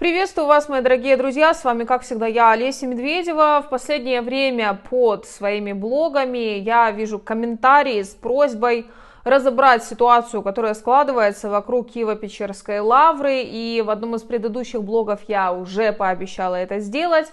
Приветствую вас, мои дорогие друзья, с вами, как всегда, я, Олеся Медведева. В последнее время под своими блогами я вижу комментарии с просьбой разобрать ситуацию, которая складывается вокруг Киева-Печерской лавры, и в одном из предыдущих блогов я уже пообещала это сделать.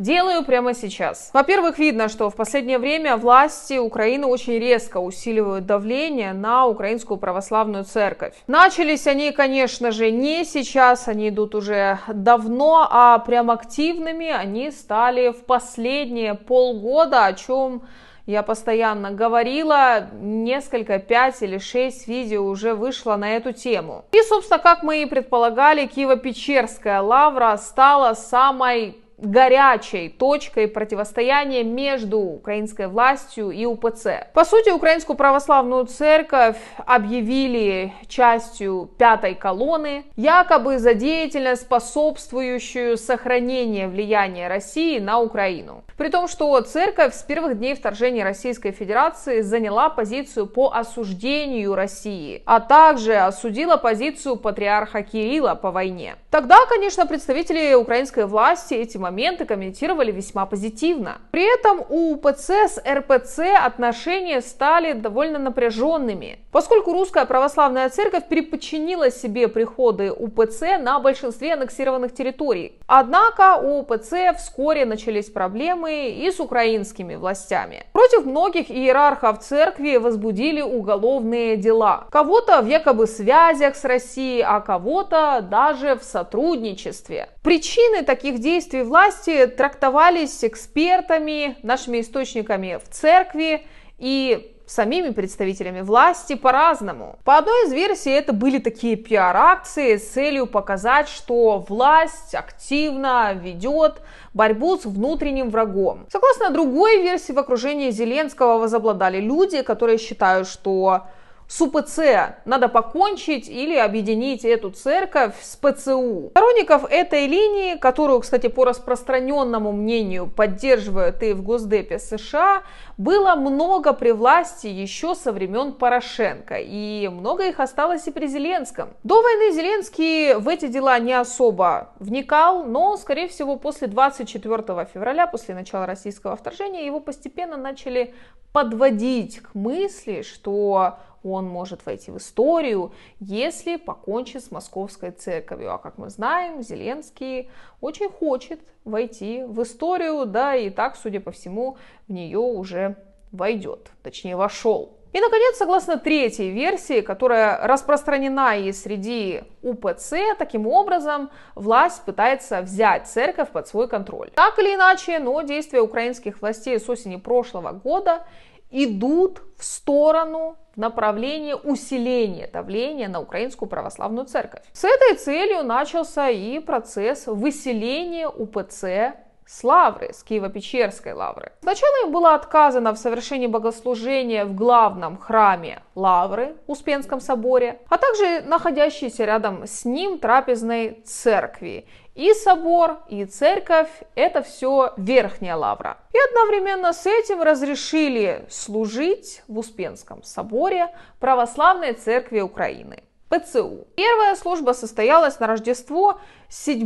Делаю прямо сейчас. Во-первых, видно, что в последнее время власти Украины очень резко усиливают давление на Украинскую Православную Церковь. Начались они, конечно же, не сейчас, они идут уже давно, а прям активными они стали в последние полгода, о чем я постоянно говорила, несколько, пять или шесть видео уже вышло на эту тему. И, собственно, как мы и предполагали, Киево-Печерская лавра стала самой горячей точкой противостояния между украинской властью и УПЦ. По сути, Украинскую православную церковь объявили частью пятой колонны, якобы за деятельность, способствующую сохранению влияния России на Украину. При том, что церковь с первых дней вторжения Российской Федерации заняла позицию по осуждению России, а также осудила позицию патриарха Кирилла по войне. Тогда, конечно, представители украинской власти этим моменты комментировали весьма позитивно. При этом у УПЦ с РПЦ отношения стали довольно напряженными, поскольку русская православная церковь перепочинила себе приходы УПЦ на большинстве аннексированных территорий. Однако у УПЦ вскоре начались проблемы и с украинскими властями. Против многих иерархов церкви возбудили уголовные дела. Кого-то в якобы связях с Россией, а кого-то даже в сотрудничестве. Причины таких действий власти власти трактовались экспертами, нашими источниками в церкви и самими представителями власти по-разному. По одной из версий это были такие пиар-акции с целью показать, что власть активно ведет борьбу с внутренним врагом. Согласно другой версии, в окружении Зеленского возобладали люди, которые считают, что с УПЦ надо покончить или объединить эту церковь с ПЦУ. Сторонников этой линии, которую, кстати, по распространенному мнению поддерживают и в Госдепе США, а, было много при власти еще со времен Порошенко, и много их осталось и при Зеленском. До войны Зеленский в эти дела не особо вникал, но, скорее всего, после 24 февраля, после начала российского вторжения, его постепенно начали подводить к мысли, что он может войти в историю, если покончит с московской церковью. А как мы знаем, Зеленский очень хочет войти в историю, да, и так, судя по всему, в нее уже войдет, точнее вошел. И, наконец, согласно третьей версии, которая распространена и среди УПЦ, таким образом власть пытается взять церковь под свой контроль. Так или иначе, но действия украинских властей с осени прошлого года идут в сторону направления усиления давления на Украинскую Православную Церковь. С этой целью начался и процесс выселения УПЦ с лавры, с Киево-Печерской лавры. Сначала им было отказано в совершении богослужения в главном храме лавры, Успенском соборе, а также находящейся рядом с ним трапезной церкви и собор, и церковь – это все верхняя лавра. И одновременно с этим разрешили служить в Успенском соборе Православной Церкви Украины. ПЦУ. Первая служба состоялась на Рождество 7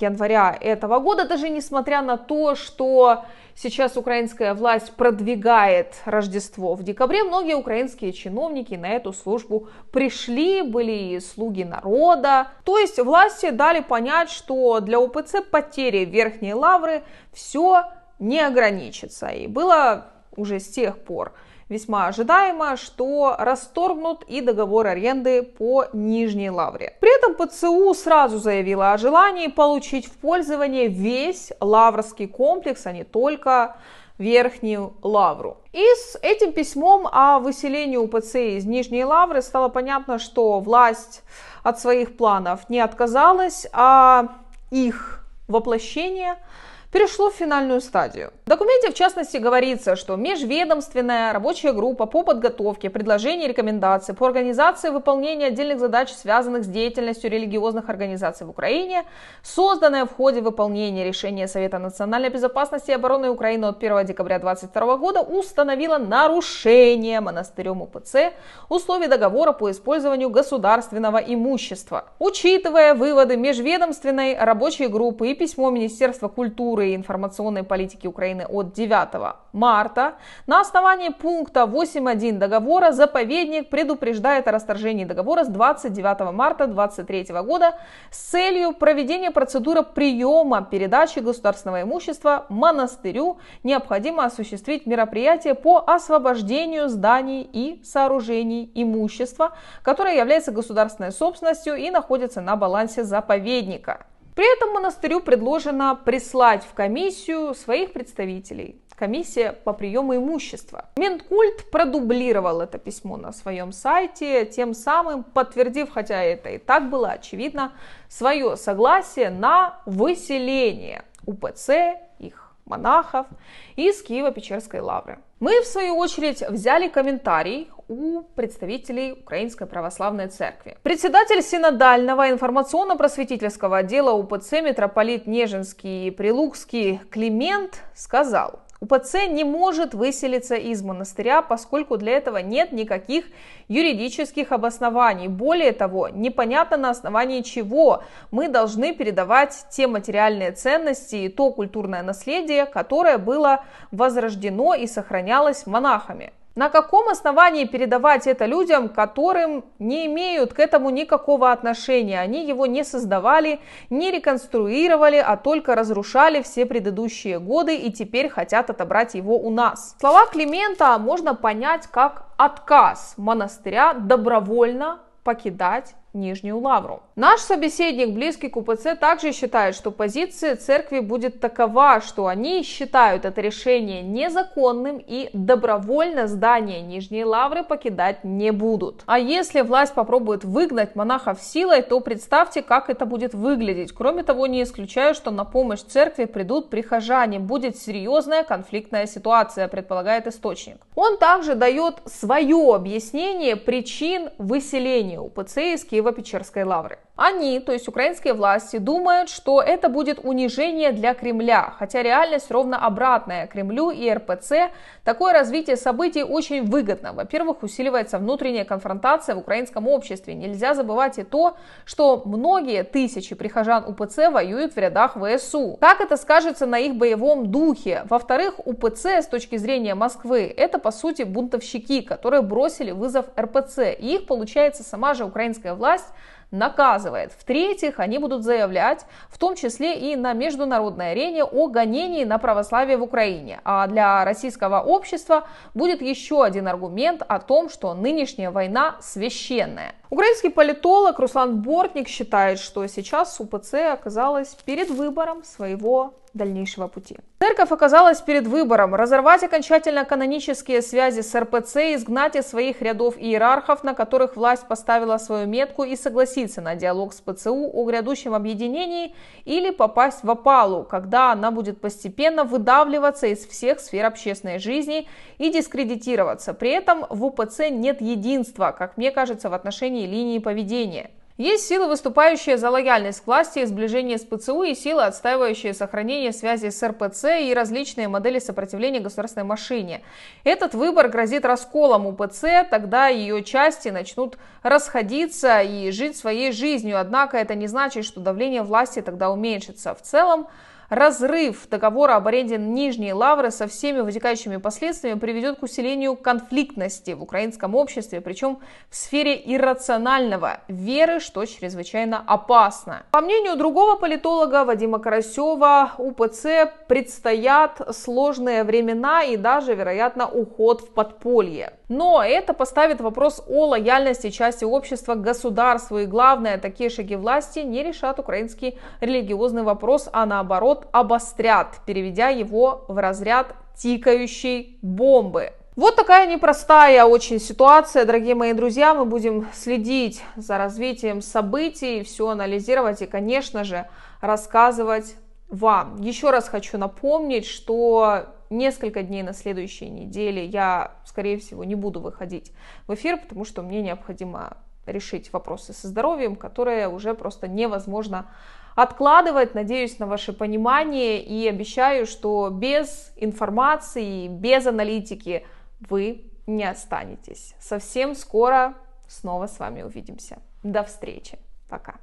января этого года, даже несмотря на то, что сейчас украинская власть продвигает Рождество в декабре, многие украинские чиновники на эту службу пришли, были и слуги народа. То есть власти дали понять, что для УПЦ потери Верхней Лавры все не ограничится. И было уже с тех пор весьма ожидаемо, что расторгнут и договор аренды по Нижней Лавре. При этом ПЦУ сразу заявила о желании получить в пользование весь лаврский комплекс, а не только Верхнюю Лавру. И с этим письмом о выселении УПЦ из Нижней Лавры стало понятно, что власть от своих планов не отказалась, а их воплощение перешло в финальную стадию. В документе, в частности, говорится, что межведомственная рабочая группа по подготовке предложений и рекомендаций по организации выполнения отдельных задач, связанных с деятельностью религиозных организаций в Украине, созданная в ходе выполнения решения Совета национальной безопасности и обороны Украины от 1 декабря 2022 года, установила нарушение монастырем УПЦ условий договора по использованию государственного имущества. Учитывая выводы межведомственной рабочей группы и письмо Министерства культуры правовой информационной политики Украины от 9 марта. На основании пункта 8.1 договора заповедник предупреждает о расторжении договора с 29 марта 2023 года с целью проведения процедуры приема передачи государственного имущества монастырю необходимо осуществить мероприятие по освобождению зданий и сооружений имущества, которое является государственной собственностью и находится на балансе заповедника. При этом монастырю предложено прислать в комиссию своих представителей, комиссия по приему имущества. Минкульт продублировал это письмо на своем сайте, тем самым подтвердив, хотя это и так было очевидно, свое согласие на выселение УПЦ их монахов из Киева-Печерской лавры. Мы, в свою очередь, взяли комментарий у представителей Украинской Православной Церкви. Председатель Синодального информационно-просветительского отдела УПЦ митрополит Нежинский и Прилукский Климент сказал, УПЦ не может выселиться из монастыря, поскольку для этого нет никаких юридических обоснований. Более того, непонятно на основании чего мы должны передавать те материальные ценности и то культурное наследие, которое было возрождено и сохранялось монахами. На каком основании передавать это людям, которым не имеют к этому никакого отношения? Они его не создавали, не реконструировали, а только разрушали все предыдущие годы и теперь хотят отобрать его у нас. Слова Климента можно понять как отказ монастыря добровольно покидать Нижнюю Лавру. Наш собеседник, близкий к УПЦ, также считает, что позиция церкви будет такова, что они считают это решение незаконным и добровольно здание Нижней Лавры покидать не будут. А если власть попробует выгнать монахов силой, то представьте, как это будет выглядеть. Кроме того, не исключаю, что на помощь церкви придут прихожане. Будет серьезная конфликтная ситуация, предполагает источник. Он также дает свое объяснение причин выселения УПЦ из Киева Киево-Печерской лавры. Они, то есть украинские власти, думают, что это будет унижение для Кремля, хотя реальность ровно обратная. Кремлю и РПЦ такое развитие событий очень выгодно. Во-первых, усиливается внутренняя конфронтация в украинском обществе. Нельзя забывать и то, что многие тысячи прихожан УПЦ воюют в рядах ВСУ. Как это скажется на их боевом духе? Во-вторых, УПЦ с точки зрения Москвы это по сути бунтовщики, которые бросили вызов РПЦ. И их, получается, сама же украинская власть власть наказывает. В-третьих, они будут заявлять, в том числе и на международной арене, о гонении на православие в Украине. А для российского общества будет еще один аргумент о том, что нынешняя война священная. Украинский политолог Руслан Бортник считает, что сейчас УПЦ оказалась перед выбором своего дальнейшего пути. Церковь оказалась перед выбором – разорвать окончательно канонические связи с РПЦ изгнать из своих рядов иерархов, на которых власть поставила свою метку и согласиться на диалог с ПЦУ о грядущем объединении или попасть в опалу, когда она будет постепенно выдавливаться из всех сфер общественной жизни и дискредитироваться. При этом в УПЦ нет единства, как мне кажется, в отношении линии поведения – есть силы, выступающие за лояльность к власти и сближение с ПЦУ, и силы, отстаивающие сохранение связи с РПЦ и различные модели сопротивления государственной машине. Этот выбор грозит расколом УПЦ, тогда ее части начнут расходиться и жить своей жизнью. Однако это не значит, что давление власти тогда уменьшится. В целом, Разрыв договора об аренде Нижней Лавры со всеми вытекающими последствиями приведет к усилению конфликтности в украинском обществе, причем в сфере иррационального веры, что чрезвычайно опасно. По мнению другого политолога Вадима Карасева, УПЦ предстоят сложные времена и даже, вероятно, уход в подполье. Но это поставит вопрос о лояльности части общества к государству. И главное, такие шаги власти не решат украинский религиозный вопрос, а наоборот наоборот обострят, переведя его в разряд тикающей бомбы. Вот такая непростая очень ситуация, дорогие мои друзья. Мы будем следить за развитием событий, все анализировать и, конечно же, рассказывать вам. Еще раз хочу напомнить, что несколько дней на следующей неделе я, скорее всего, не буду выходить в эфир, потому что мне необходимо решить вопросы со здоровьем, которые уже просто невозможно откладывать. Надеюсь на ваше понимание и обещаю, что без информации, без аналитики вы не останетесь. Совсем скоро снова с вами увидимся. До встречи. Пока.